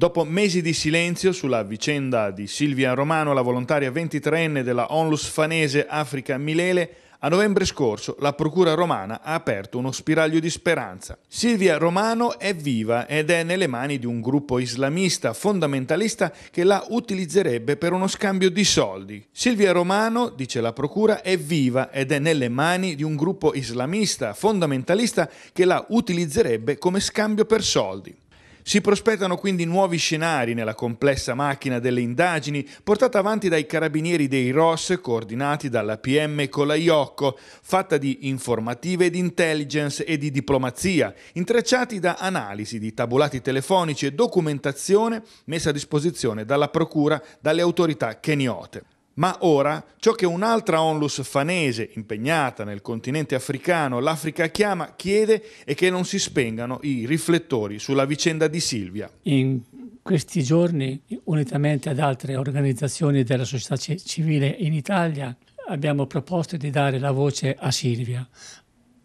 Dopo mesi di silenzio sulla vicenda di Silvia Romano, la volontaria 23enne della Onlus Fanese Africa Milele, a novembre scorso la Procura romana ha aperto uno spiraglio di speranza. Silvia Romano è viva ed è nelle mani di un gruppo islamista fondamentalista che la utilizzerebbe per uno scambio di soldi. Silvia Romano, dice la Procura, è viva ed è nelle mani di un gruppo islamista fondamentalista che la utilizzerebbe come scambio per soldi. Si prospettano quindi nuovi scenari nella complessa macchina delle indagini portata avanti dai carabinieri dei ROS coordinati dalla PM Colaiocco, fatta di informative di intelligence e di diplomazia, intrecciati da analisi di tabulati telefonici e documentazione messa a disposizione dalla Procura dalle autorità keniote. Ma ora ciò che un'altra onlus fanese impegnata nel continente africano, l'Africa chiama, chiede è che non si spengano i riflettori sulla vicenda di Silvia. In questi giorni, unitamente ad altre organizzazioni della società civile in Italia, abbiamo proposto di dare la voce a Silvia,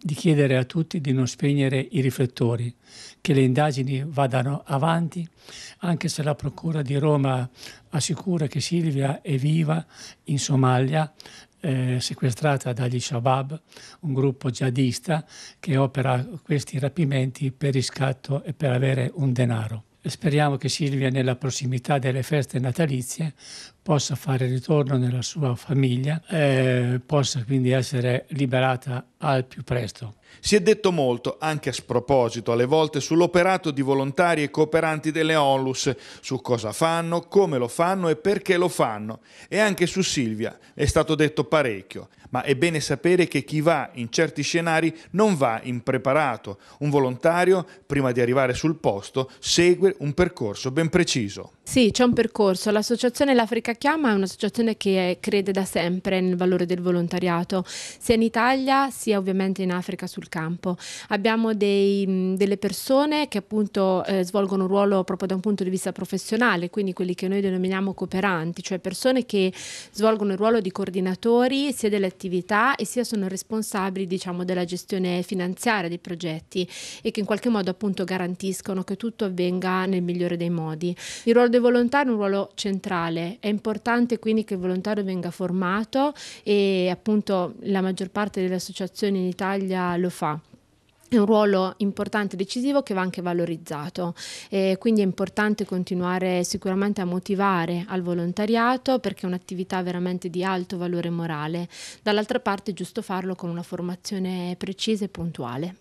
di chiedere a tutti di non spegnere i riflettori, che le indagini vadano avanti, anche se la Procura di Roma assicura che Silvia è viva in Somalia, eh, sequestrata dagli Shabab, un gruppo jihadista che opera questi rapimenti per riscatto e per avere un denaro. Speriamo che Silvia nella prossimità delle feste natalizie possa fare ritorno nella sua famiglia, eh, possa quindi essere liberata al più presto. Si è detto molto, anche a sproposito, alle volte sull'operato di volontari e cooperanti delle ONLUS, su cosa fanno, come lo fanno e perché lo fanno. E anche su Silvia è stato detto parecchio, ma è bene sapere che chi va in certi scenari non va impreparato. Un volontario, prima di arrivare sul posto, segue un percorso ben preciso. Sì, c'è un percorso. L'associazione L'Africa Chiama è un'associazione che crede da sempre nel valore del volontariato, sia in Italia sia ovviamente in Africa sul campo. Abbiamo dei, delle persone che appunto eh, svolgono un ruolo proprio da un punto di vista professionale, quindi quelli che noi denominiamo cooperanti, cioè persone che svolgono il ruolo di coordinatori sia delle attività e sia sono responsabili diciamo della gestione finanziaria dei progetti e che in qualche modo appunto garantiscono che tutto avvenga nel migliore dei modi. Il ruolo dei volontari è un ruolo centrale, è importante importante quindi che il volontario venga formato e appunto la maggior parte delle associazioni in Italia lo fa è un ruolo importante, e decisivo che va anche valorizzato. Eh, quindi è importante continuare sicuramente a motivare al volontariato perché è un'attività veramente di alto valore morale. Dall'altra parte è giusto farlo con una formazione precisa e puntuale.